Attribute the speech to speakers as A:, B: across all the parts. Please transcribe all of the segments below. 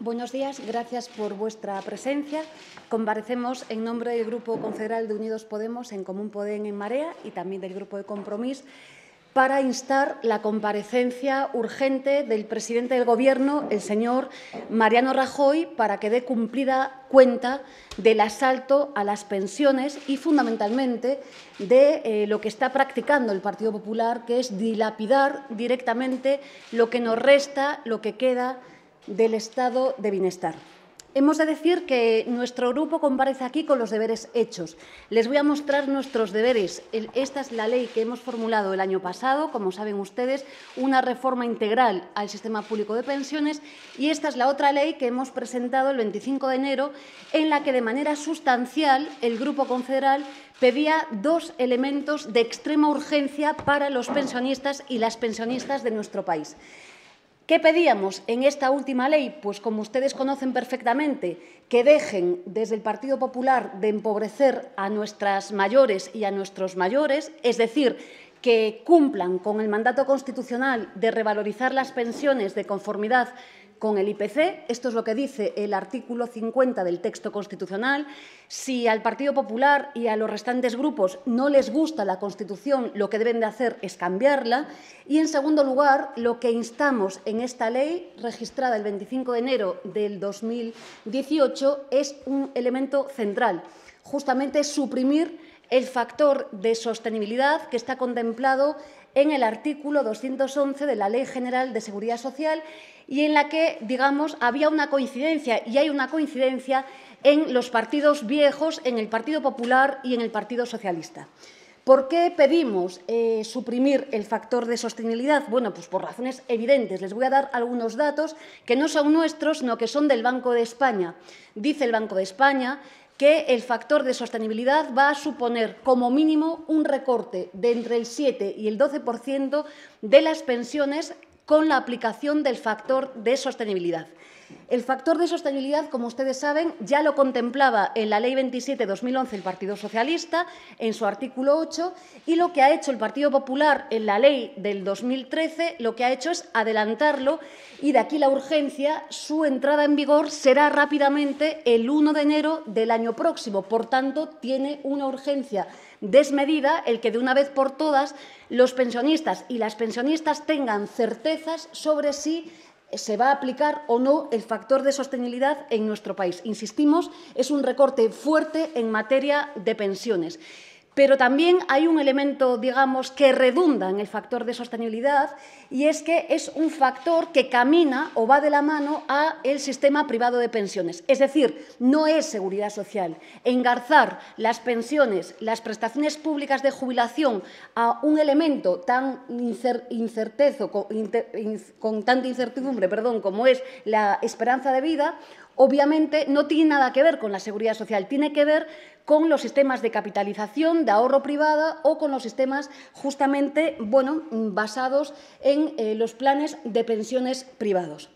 A: Buenos días, gracias por vuestra presencia. Comparecemos en nombre del Grupo Confederal de Unidos Podemos en Común Podem en Marea y también del Grupo de Compromís para instar la comparecencia urgente del presidente del Gobierno, el señor Mariano Rajoy, para que dé cumplida cuenta del asalto a las pensiones y, fundamentalmente, de eh, lo que está practicando el Partido Popular, que es dilapidar directamente lo que nos resta, lo que queda del estado de bienestar. Hemos de decir que nuestro grupo comparece aquí con los deberes hechos. Les voy a mostrar nuestros deberes. Esta es la ley que hemos formulado el año pasado, como saben ustedes, una reforma integral al sistema público de pensiones y esta es la otra ley que hemos presentado el 25 de enero, en la que de manera sustancial el Grupo Confederal pedía dos elementos de extrema urgencia para los pensionistas y las pensionistas de nuestro país. ¿Qué pedíamos en esta última ley? Pues como ustedes conocen perfectamente, que dejen desde el Partido Popular de empobrecer a nuestras mayores y a nuestros mayores, es decir, que cumplan con el mandato constitucional de revalorizar las pensiones de conformidad con el IPC. Esto es lo que dice el artículo 50 del texto constitucional. Si al Partido Popular y a los restantes grupos no les gusta la Constitución, lo que deben de hacer es cambiarla. Y, en segundo lugar, lo que instamos en esta ley, registrada el 25 de enero del 2018, es un elemento central, justamente suprimir el factor de sostenibilidad que está contemplado en el artículo 211 de la Ley General de Seguridad Social y en la que, digamos, había una coincidencia y hay una coincidencia en los partidos viejos, en el Partido Popular y en el Partido Socialista. ¿Por qué pedimos eh, suprimir el factor de sostenibilidad? Bueno, pues por razones evidentes. Les voy a dar algunos datos que no son nuestros, sino que son del Banco de España. Dice el Banco de España que el factor de sostenibilidad va a suponer como mínimo un recorte de entre el 7 y el 12% de las pensiones con la aplicación del factor de sostenibilidad. El factor de sostenibilidad, como ustedes saben, ya lo contemplaba en la Ley 27-2011 el Partido Socialista, en su artículo 8, y lo que ha hecho el Partido Popular en la Ley del 2013, lo que ha hecho es adelantarlo, y de aquí la urgencia, su entrada en vigor será rápidamente el 1 de enero del año próximo. Por tanto, tiene una urgencia desmedida el que de una vez por todas los pensionistas y las pensionistas tengan certezas sobre si se va a aplicar o no el factor de sostenibilidad en nuestro país. Insistimos, es un recorte fuerte en materia de pensiones. Pero también hay un elemento, digamos, que redunda en el factor de sostenibilidad y es que es un factor que camina o va de la mano a el sistema privado de pensiones. Es decir, no es seguridad social. Engarzar las pensiones, las prestaciones públicas de jubilación a un elemento tan incertezo, con, tanta incertidumbre, perdón, como es la esperanza de vida, obviamente no tiene nada que ver con la seguridad social, tiene que ver con los sistemas de capitalización, de ahorro privada o con los sistemas justamente basados en eh, los planes de pensiones privados.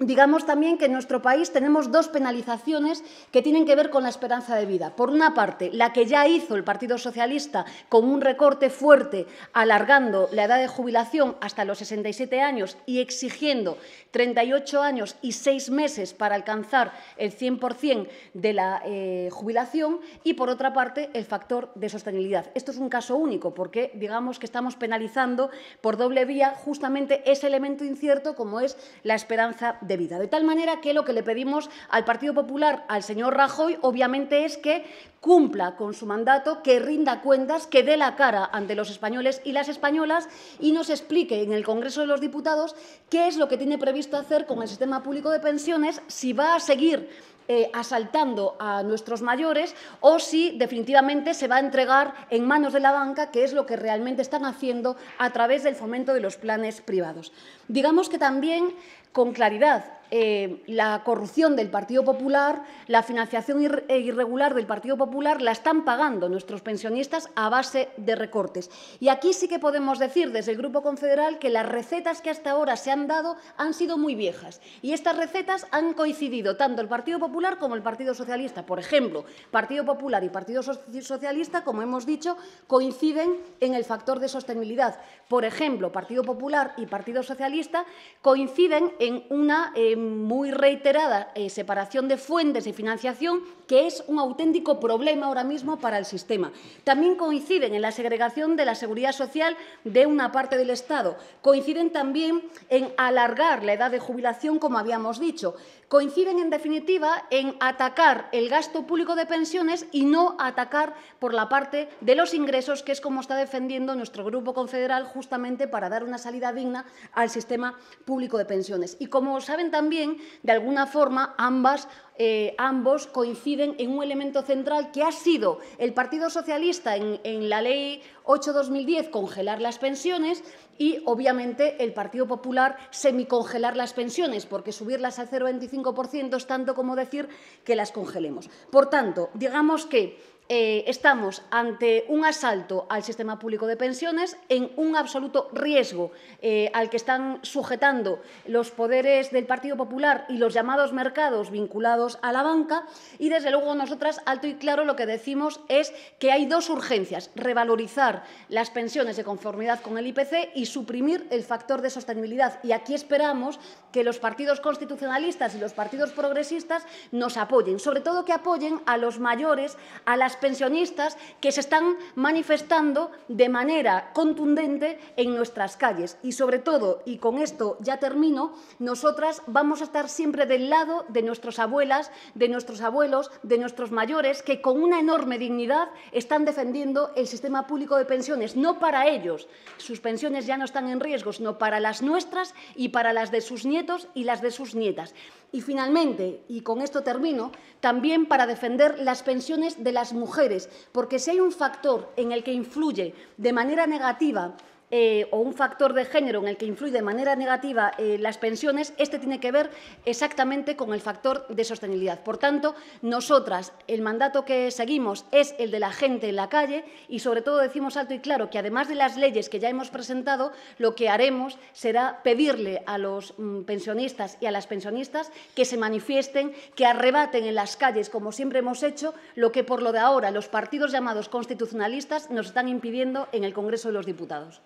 A: Digamos también que en nuestro país tenemos dos penalizaciones que tienen que ver con la esperanza de vida. Por una parte, la que ya hizo el Partido Socialista con un recorte fuerte, alargando la edad de jubilación hasta los 67 años y exigiendo 38 años y seis meses para alcanzar el 100% de la eh, jubilación. Y por otra parte, el factor de sostenibilidad. Esto es un caso único porque digamos que estamos penalizando por doble vía justamente ese elemento incierto como es la esperanza de De tal manera que lo que le pedimos al Partido Popular, al señor Rajoy, obviamente es que cumpla con su mandato, que rinda cuentas, que dé la cara ante los españoles y las españolas y nos explique en el Congreso de los Diputados qué es lo que tiene previsto hacer con el sistema público de pensiones, si va a seguir eh, asaltando a nuestros mayores o si definitivamente se va a entregar en manos de la banca, que es lo que realmente están haciendo a través del fomento de los planes privados. Digamos que también con claridad eh, la corrupción del Partido Popular, la financiación eh, irregular del Partido Popular, la están pagando nuestros pensionistas a base de recortes. Y aquí sí que podemos decir desde el Grupo Confederal que las recetas que hasta ahora se han dado han sido muy viejas. Y estas recetas han coincidido tanto el Partido Popular como el Partido Socialista. Por ejemplo, Partido Popular y Partido Socialista, como hemos dicho, coinciden en el factor de sostenibilidad. Por ejemplo, Partido Popular y Partido Socialista coinciden en una... Em, muy reiterada eh, separación de fuentes y financiación, que es un auténtico problema ahora mismo para el sistema. También coinciden en la segregación de la seguridad social de una parte del Estado. Coinciden también en alargar la edad de jubilación, como habíamos dicho coinciden en definitiva en atacar el gasto público de pensiones y no atacar por la parte de los ingresos, que es como está defendiendo nuestro grupo confederal justamente para dar una salida digna al sistema público de pensiones. Y como saben también, de alguna forma ambas eh, ambos coinciden en un elemento central que ha sido el Partido Socialista en, la Ley 8-2010 congelar las pensiones y, obviamente, el Partido Popular semicongelar las pensiones, porque subirlas al 0,25% es tanto como decir que las congelemos. Por tanto, digamos que eh, estamos ante un asalto al sistema público de pensiones en un absoluto riesgo eh, al que están sujetando los poderes del Partido Popular y los llamados mercados vinculados a la banca. Y, desde luego, nosotras, alto y claro, lo que decimos es que hay dos urgencias, revalorizar las pensiones de conformidad con el IPC y suprimir el factor de sostenibilidad. Y aquí esperamos que los partidos constitucionalistas y los partidos progresistas nos apoyen, sobre todo que apoyen a los mayores, a las pensionistas que se están manifestando de manera contundente en nuestras calles. Y sobre todo, y con esto ya termino, nosotras vamos a estar siempre del lado de nuestros abuelas, de nuestros abuelos, de nuestros mayores, que con una enorme dignidad están defendiendo el sistema público de pensiones, no para ellos, sus pensiones ya no están en riesgo, sino para las nuestras y para las de sus nietos y las de sus nietas. Y finalmente, y con esto termino, también para defender las pensiones de las mujeres mujeres, porque si hay un factor en el que influye de manera negativa eh, o un factor de género en el que influye de manera negativa eh, las pensiones, este tiene que ver exactamente con el factor de sostenibilidad. Por tanto, nosotras el mandato que seguimos es el de la gente en la calle y sobre todo decimos alto y claro que además de las leyes que ya hemos presentado, lo que haremos será pedirle a los mm, pensionistas y a las pensionistas que se manifiesten, que arrebaten en las calles, como siempre hemos hecho, lo que por lo de ahora los partidos llamados constitucionalistas nos están impidiendo en el Congreso de los Diputados.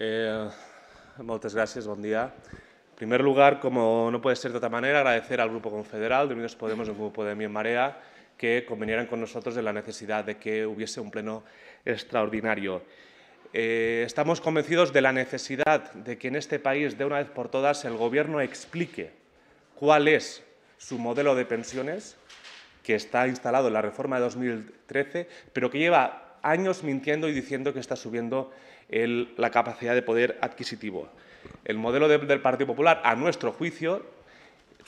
B: Eh, Muchas gracias, buen día. En primer lugar, como no puede ser de otra manera, agradecer al Grupo Confederal de Unidos Podemos, al Grupo de en Marea, que convenieran con nosotros de la necesidad de que hubiese un pleno extraordinario. Eh, estamos convencidos de la necesidad de que en este país, de una vez por todas, el Gobierno explique cuál es su modelo de pensiones, que está instalado en la reforma de 2013, pero que lleva años mintiendo y diciendo que está subiendo la capacidad de poder adquisitivo. El modelo del Partido Popular, a nuestro juicio,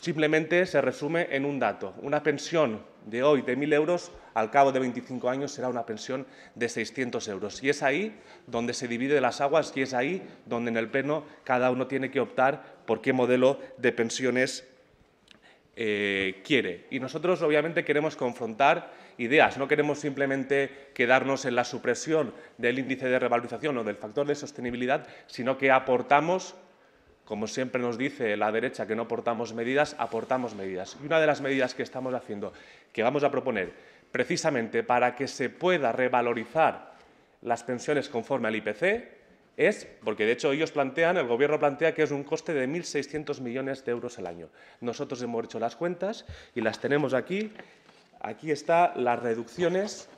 B: simplemente se resume en un dato. Una pensión de hoy de 1.000 euros, al cabo de 25 años, será una pensión de 600 euros. Y es ahí donde se divide las aguas y es ahí donde en el Pleno cada uno tiene que optar por qué modelo de pensiones eh, quiere. Y nosotros, obviamente, queremos confrontar ideas. No queremos simplemente quedarnos en la supresión del índice de revalorización o del factor de sostenibilidad, sino que aportamos, como siempre nos dice la derecha que no aportamos medidas, aportamos medidas. Y una de las medidas que estamos haciendo, que vamos a proponer, precisamente para que se pueda revalorizar las pensiones conforme al IPC, es, porque de hecho ellos plantean, el Gobierno plantea que es un coste de 1.600 millones de euros al año. Nosotros hemos hecho las cuentas y las tenemos aquí Aquí están las reducciones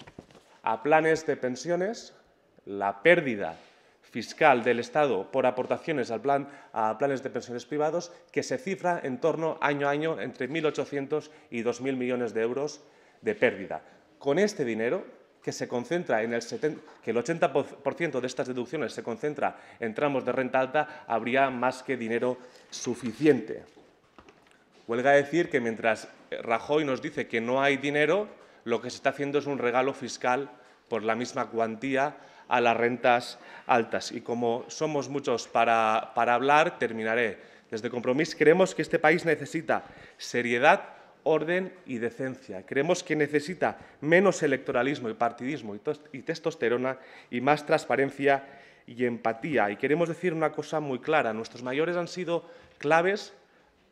B: a planes de pensiones, la pérdida fiscal del Estado por aportaciones al plan, a planes de pensiones privados, que se cifra en torno año a año entre 1.800 y 2.000 millones de euros de pérdida. Con este dinero, que se concentra en el que el 80% de estas deducciones se concentra en tramos de renta alta, habría más que dinero suficiente. Huelga decir que mientras Rajoy nos dice que no hay dinero, lo que se está haciendo es un regalo fiscal por la misma cuantía a las rentas altas. Y como somos muchos para, hablar, terminaré. Desde Compromís creemos que este país necesita seriedad, orden y decencia. Creemos que necesita menos electoralismo y partidismo y testosterona y más transparencia y empatía. Y queremos decir una cosa muy clara. Nuestros mayores han sido claves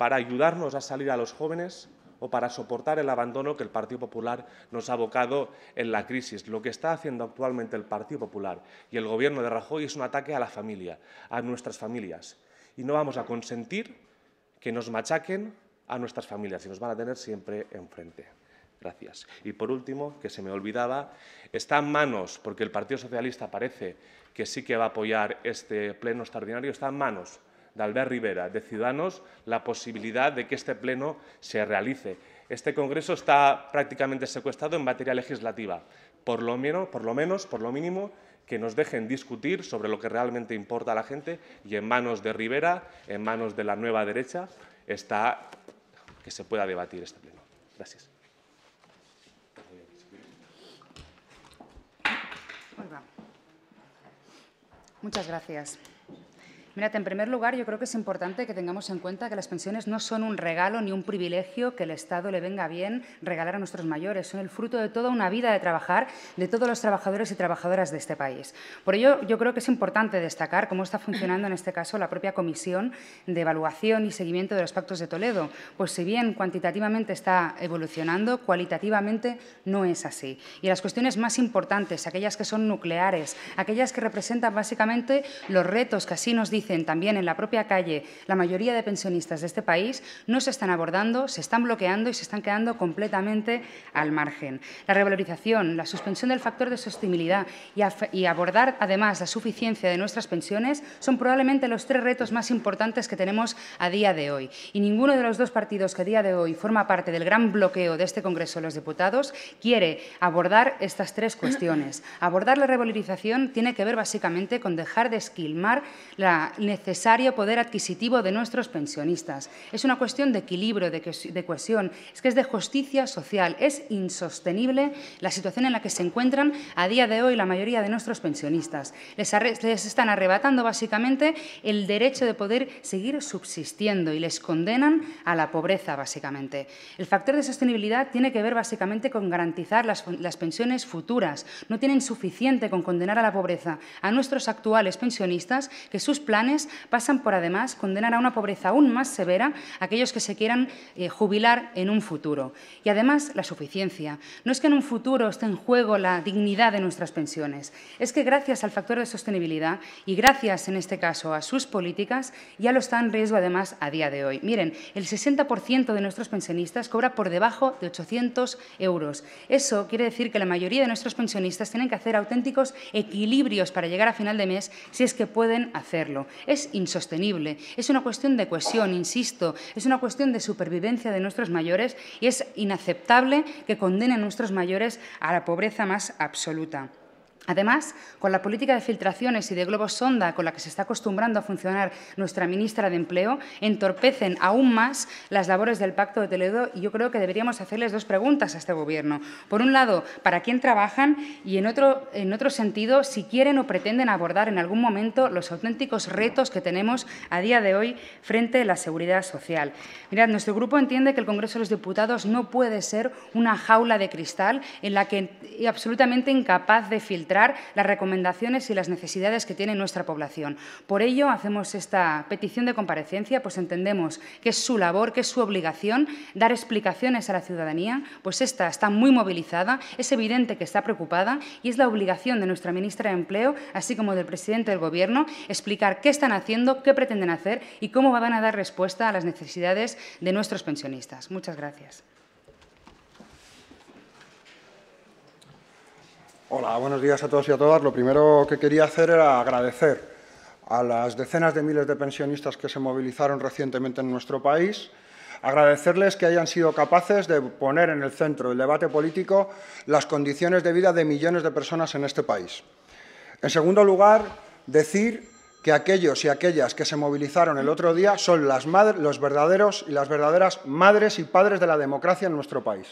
B: para ayudarnos a salir a los jóvenes o para soportar el abandono que el Partido Popular nos ha abocado en la crisis. Lo que está haciendo actualmente el Partido Popular y el Gobierno de Rajoy es un ataque a la familia, a nuestras familias. Y no vamos a consentir que nos machaquen a nuestras familias y nos van a tener siempre enfrente. Gracias. Y por último, que se me olvidaba, está en manos, porque el Partido Socialista parece que sí que va a apoyar este pleno extraordinario, está en manos de Albert Rivera, de Ciudadanos, la posibilidad de que este pleno se realice. Este Congreso está prácticamente secuestrado en materia legislativa. Por lo, menos, por lo menos, por lo mínimo, que nos dejen discutir sobre lo que realmente importa a la gente y en manos de Rivera, en manos de la nueva derecha, está que se pueda debatir este pleno. Gracias.
C: Muchas gracias en primer lugar, yo creo que es importante que tengamos en cuenta que las pensiones no son un regalo ni un privilegio que el Estado le venga bien regalar a nuestros mayores, son el fruto de toda una vida de trabajar de todos los trabajadores y trabajadoras de este país. Por ello, yo creo que es importante destacar cómo está funcionando en este caso la propia Comisión de Evaluación y Seguimiento de los Pactos de Toledo, pues si bien cuantitativamente está evolucionando, cualitativamente no es así. Y las cuestiones más importantes, aquellas que son nucleares, aquellas que representan básicamente los retos que así nos dice también en la propia calle la mayoría de pensionistas de este país, no se están abordando, se están bloqueando y se están quedando completamente al margen. La revalorización, la suspensión del factor de sostenibilidad y, y abordar además la suficiencia de nuestras pensiones son probablemente los tres retos más importantes que tenemos a día de hoy. Y ninguno de los dos partidos que a día de hoy forma parte del gran bloqueo de este Congreso de los Diputados quiere abordar estas tres cuestiones. Abordar la revalorización tiene que ver básicamente con dejar de esquilmar la, necesario poder adquisitivo de nuestros pensionistas. Es una cuestión de equilibrio, de, cohesión, es que es de justicia social. Es insostenible la situación en la que se encuentran a día de hoy la mayoría de nuestros pensionistas. Les, están arrebatando básicamente el derecho de poder seguir subsistiendo y les condenan a la pobreza básicamente. El factor de sostenibilidad tiene que ver básicamente con garantizar las, las pensiones futuras. No tienen suficiente con condenar a la pobreza a nuestros actuales pensionistas que sus planes pasan por, además, condenar a una pobreza aún más severa a aquellos que se quieran eh, jubilar en un futuro. Y, además, la suficiencia. No es que en un futuro esté en juego la dignidad de nuestras pensiones, es que gracias al factor de sostenibilidad y gracias, en este caso, a sus políticas, ya lo está en riesgo, además, a día de hoy. Miren, el 60% de nuestros pensionistas cobra por debajo de 800 euros. Eso quiere decir que la mayoría de nuestros pensionistas tienen que hacer auténticos equilibrios para llegar a final de mes si es que pueden hacerlo. Es insostenible. Es una cuestión de cohesión, insisto. Es una cuestión de supervivencia de nuestros mayores y es inaceptable que condenen a nuestros mayores a la pobreza más absoluta. Además, con la política de filtraciones y de globos sonda con la que se está acostumbrando a funcionar nuestra ministra de Empleo, entorpecen aún más las labores del Pacto de Toledo y yo creo que deberíamos hacerles dos preguntas a este Gobierno. Por un lado, ¿para quién trabajan? Y en otro, en otro sentido, si quieren o pretenden abordar en algún momento los auténticos retos que tenemos a día de hoy frente a la seguridad social. Mirad, nuestro grupo entiende que el Congreso de los Diputados no puede ser una jaula de cristal en la que es absolutamente incapaz de filtrar las recomendaciones y las necesidades que tiene nuestra población. Por ello, hacemos esta petición de comparecencia, pues entendemos que es su labor, que es su obligación dar explicaciones a la ciudadanía, pues esta está muy movilizada, es evidente que está preocupada y es la obligación de nuestra ministra de Empleo, así como del presidente del Gobierno, explicar qué están haciendo, qué pretenden hacer y cómo van a dar respuesta a las necesidades de nuestros pensionistas. Muchas gracias.
D: Hola, buenos días a todos y a todas. Lo primero que quería hacer era agradecer a las decenas de miles de pensionistas que se movilizaron recientemente en nuestro país, agradecerles que hayan sido capaces de poner en el centro del debate político las condiciones de vida de millones de personas en este país. En segundo lugar, decir que aquellos y aquellas que se movilizaron el otro día son las los verdaderos y las verdaderas madres y padres de la democracia en nuestro país.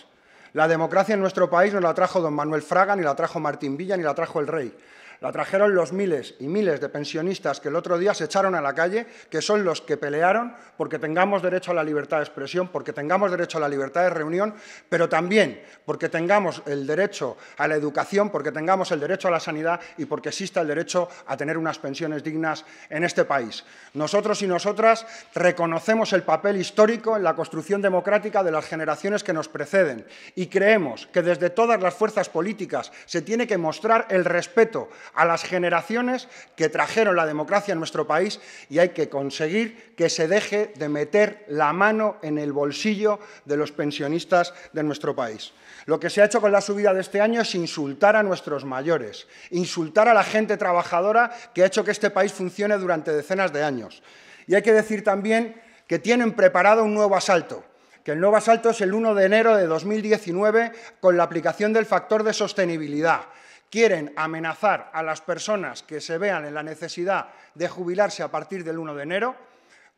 D: La democracia en nuestro país no la trajo don Manuel Fraga, ni la trajo Martín Villa, ni la trajo el rey. La trajeron los miles y miles de pensionistas que el otro día se echaron a la calle, que son los que pelearon porque tengamos derecho a la libertad de expresión, porque tengamos derecho a la libertad de reunión, pero también porque tengamos el derecho a la educación, porque tengamos el derecho a la sanidad y porque exista el derecho a tener unas pensiones dignas en este país. Nosotros y nosotras reconocemos el papel histórico en la construcción democrática de las generaciones que nos preceden y creemos que desde todas las fuerzas políticas se tiene que mostrar el respeto a las generaciones que trajeron la democracia en nuestro país y hay que conseguir que se deje de meter la mano en el bolsillo de los pensionistas de nuestro país. Lo que se ha hecho con la subida de este año es insultar a nuestros mayores, insultar a la gente trabajadora que ha hecho que este país funcione durante decenas de años. Y hay que decir también que tienen preparado un nuevo asalto, que el nuevo asalto es el 1 de enero de 2019 con la aplicación del factor de sostenibilidad, quieren amenazar a las personas que se vean en la necesidad de jubilarse a partir del 1 de enero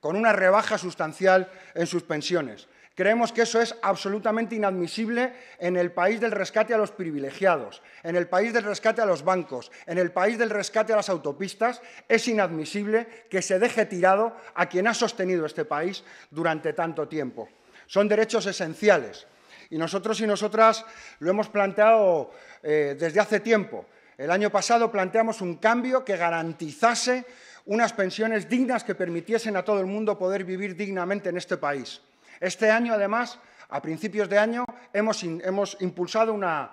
D: con una rebaja sustancial en sus pensiones. Creemos que eso es absolutamente inadmisible en el país del rescate a los privilegiados, en el país del rescate a los bancos, en el país del rescate a las autopistas. Es inadmisible que se deje tirado a quien ha sostenido este país durante tanto tiempo. Son derechos esenciales y nosotros y nosotras lo hemos planteado eh, desde hace tiempo. El año pasado planteamos un cambio que garantizase unas pensiones dignas que permitiesen a todo el mundo poder vivir dignamente en este país. Este año, además, a principios de año, hemos, impulsado una,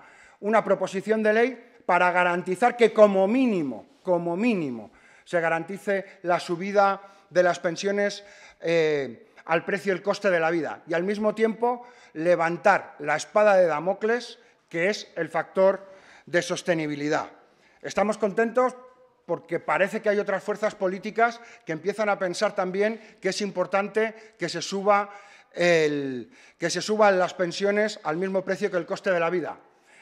D: proposición de ley para garantizar que como mínimo, como mínimo, se garantice la subida de las pensiones eh, al precio y el coste de la vida y al mismo tiempo levantar la espada de Damocles, que es el factor de sostenibilidad. Estamos contentos porque parece que hay otras fuerzas políticas que empiezan a pensar también que es importante que se, suba que se suban las pensiones al mismo precio que el coste de la vida.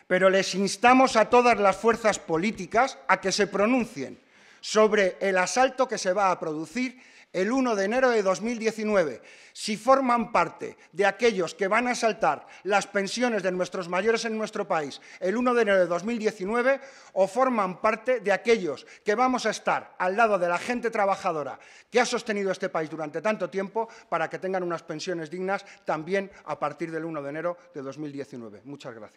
D: Pero les instamos a todas las fuerzas políticas a que se pronuncien sobre el asalto que se va a producir el 1 de enero de 2019, si forman parte de aquellos que van a saltar las pensiones de nuestros mayores en nuestro país el 1 de enero de 2019 o forman parte de aquellos que vamos a estar al lado de la gente trabajadora que ha sostenido este país durante tanto tiempo para que tengan unas pensiones dignas también a partir del 1 de enero de 2019. Muchas gracias.